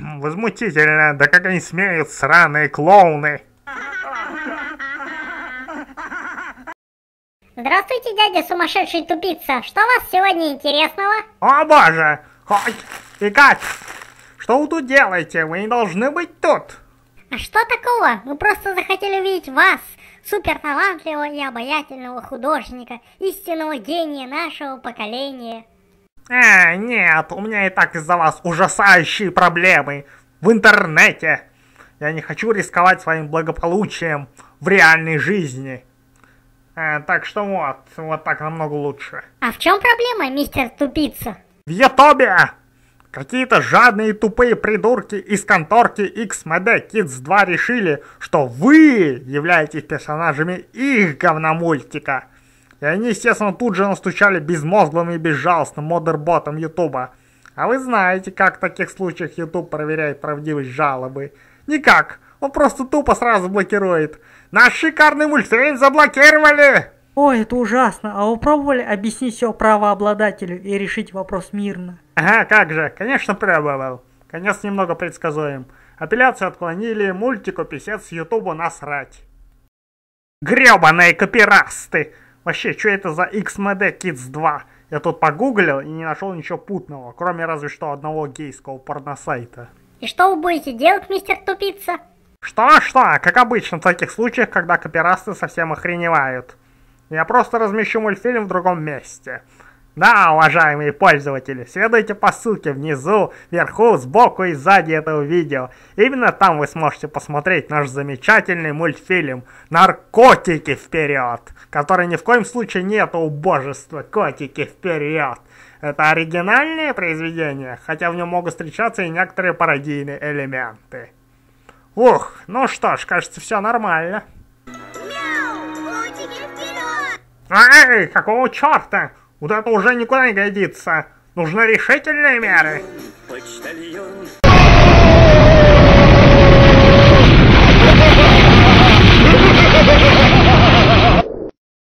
Возмутительно, да как они смеют, сраные клоуны! Здравствуйте, дядя сумасшедший тупица! Что у вас сегодня интересного? О боже! Ой, и как? Что вы тут делаете? Вы не должны быть тут! А что такого? Мы просто захотели увидеть вас, супер талантливого и обаятельного художника, истинного гения нашего поколения. «А, нет, у меня и так из-за вас ужасающие проблемы в интернете. Я не хочу рисковать своим благополучием в реальной жизни. А, так что вот, вот так намного лучше». «А в чем проблема, мистер Тупица?» «В Ютубе! Какие-то жадные тупые придурки из конторки XMD Kids 2 решили, что вы являетесь персонажами их говномультика». И они, естественно, тут же настучали безмозглым и безжалостным модерботом Ютуба. А вы знаете, как в таких случаях Ютуб проверяет правдивость жалобы? Никак. Он просто тупо сразу блокирует. Наш шикарный мультфильм заблокировали! Ой, это ужасно. А вы пробовали объяснить все правообладателю и решить вопрос мирно? Ага, как же. Конечно, пробовал. Конец немного предсказуем. Апелляцию отклонили, мультику писец с Ютубу насрать. Гребаные копирасты! Вообще, что это за XMD Kids 2? Я тут погуглил и не нашел ничего путного, кроме разве что одного гейского порносайта. И что вы будете делать, мистер Тупица? Что-что, как обычно в таких случаях, когда копирасты совсем охреневают. Я просто размещу мультфильм в другом месте. Да, уважаемые пользователи, следуйте по ссылке внизу, вверху, сбоку и сзади этого видео. Именно там вы сможете посмотреть наш замечательный мультфильм «Наркотики вперед!», который ни в коем случае нет убожества «Котики вперед!». Это оригинальное произведение, хотя в нем могут встречаться и некоторые пародийные элементы. Ух, ну что ж, кажется, все нормально. Мяу, котики вперед! Эй, какого черта? Вот это уже никуда не годится. Нужны решительные меры. Почтальон.